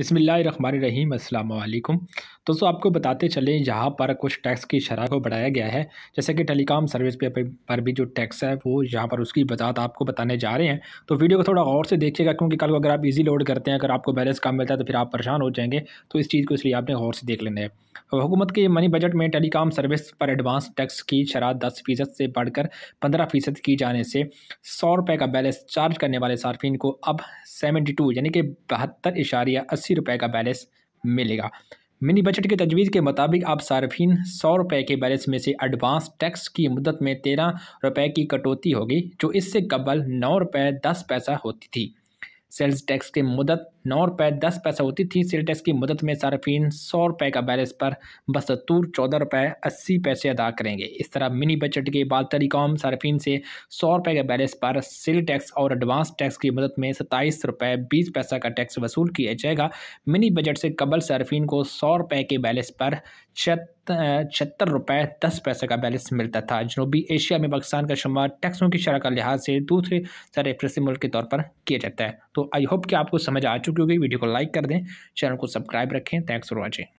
बसमीम अल्लाम दोस्तों आपको बताते चलें यहाँ पर कुछ टैक्स की शराह को बढ़ाया गया है जैसे कि टेलीकॉम सर्विस पे पर भी जो टैक्स है वो यहाँ पर उसकी वजात आपको बताने जा रहे हैं तो वीडियो को थोड़ा और से देखिएगा क्योंकि कल को अगर आप इजी लोड करते हैं अगर आपको बैलेंस कम मिलता है तो फिर आप परेशान हो जाएंगे तो इस चीज़ को इसलिए आपने गौर से देख लेना है हुकूमत के मनी बजट में टेलीकॉम सर्विस पर एडवांस टैक्स की शराह दस फीसद से बढ़कर पंद्रह फीसद की जाने से सौ रुपये का बैलेंस चार्ज करने वाले सार्फिन को अब सेवेंटी टू यानी कि बहत्तर इशारिया अस्सी रुपये का बैलेंस मिलेगा मिनी बजट की तजवीज़ के मुताबिक अब सार्फिन सौ रुपये के बैलेंस में से एडवांस टैक्स की मुदत में तेरह रुपये की कटौती होगी जो इससे कबल नौ रुपये दस पैसा होती थी सेल्स टैक्स की मुदत नौ रुपये दस पैसा होती थी सेल टैक्स की मदद में सार्फिन सौ रुपये का बैलेंस पर बसतूर चौदह रुपये अस्सी पैसे अदा करेंगे इस तरह मिनी बजट के बाद टेलीकॉम सार्फिन से सौ रुपये का बैलेंस पर सेल टैक्स और एडवांस टैक्स की मदद में सत्ताईस रुपये बीस पैसा का टैक्स वसूल किया जाएगा मिनी बजट से कबल सार्फिन को सौ रुपये के बैलेंस पर छत छहत्तर रुपये दस पैसे का बैलेंस मिलता था जनूबी एशिया में पाकिस्तान का शुमार टैक्सों की शरह का लिहाज से दूसरे सारे अफ्रीसी मुल्क के तौर पर किया जाता है तो आई होप कि आपको समझ आ चुका चुकी होगी वीडियो को लाइक कर दें चैनल को सब्सक्राइब रखें थैंक्स फॉर वॉचिंग